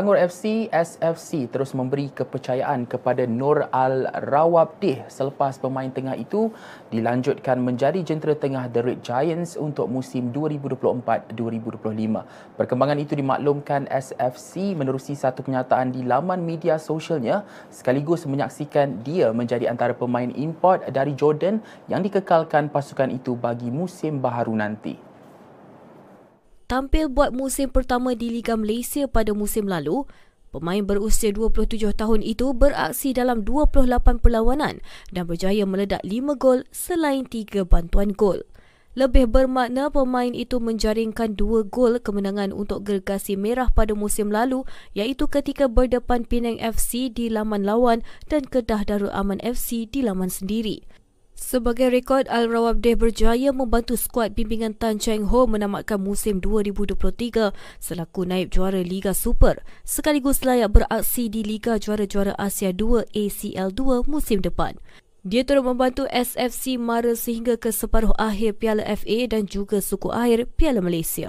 Tanggur FC SFC terus memberi kepercayaan kepada Nur Al Rawabdeh selepas pemain tengah itu dilanjutkan menjadi jentera tengah The Red Giants untuk musim 2024-2025. Perkembangan itu dimaklumkan SFC menerusi satu kenyataan di laman media sosialnya sekaligus menyaksikan dia menjadi antara pemain import dari Jordan yang dikekalkan pasukan itu bagi musim baharu nanti tampil buat musim pertama di Liga Malaysia pada musim lalu, pemain berusia 27 tahun itu beraksi dalam 28 perlawanan dan berjaya meledak 5 gol selain 3 bantuan gol. Lebih bermakna pemain itu menjaringkan 2 gol kemenangan untuk gergasi merah pada musim lalu iaitu ketika berdepan Penang FC di laman lawan dan Kedah Darul Aman FC di laman sendiri. Sebagai rekod, Al Rawabdeh berjaya membantu skuad bimbingan Tan Cheng Ho menamatkan musim 2023 selaku naib juara Liga Super sekaligus layak beraksi di Liga Juara-Juara Asia 2 ACL 2 musim depan. Dia turut membantu SFC Mara sehingga ke separuh akhir Piala FA dan juga suku akhir Piala Malaysia.